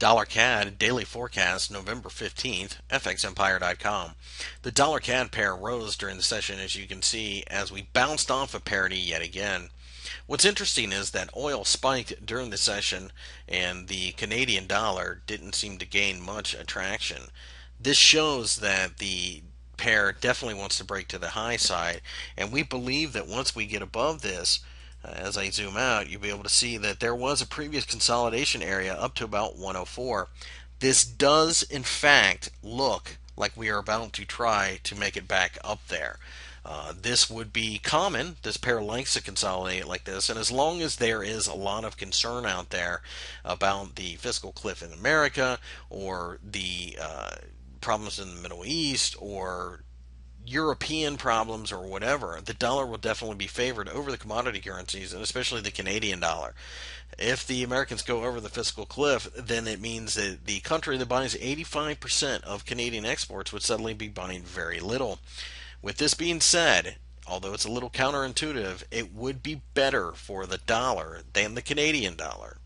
Dollar CAD Daily Forecast, November 15th, FXEmpire.com. The dollar CAD pair rose during the session, as you can see, as we bounced off of parity yet again. What's interesting is that oil spiked during the session, and the Canadian dollar didn't seem to gain much attraction. This shows that the pair definitely wants to break to the high side, and we believe that once we get above this, uh, as I zoom out, you'll be able to see that there was a previous consolidation area up to about 104. This does, in fact, look like we are about to try to make it back up there. Uh, this would be common, this pair likes to consolidate like this, and as long as there is a lot of concern out there about the fiscal cliff in America or the uh, problems in the Middle East or European problems or whatever, the dollar will definitely be favored over the commodity currencies and especially the Canadian dollar. If the Americans go over the fiscal cliff, then it means that the country that buys 85% of Canadian exports would suddenly be buying very little. With this being said, although it's a little counterintuitive, it would be better for the dollar than the Canadian dollar.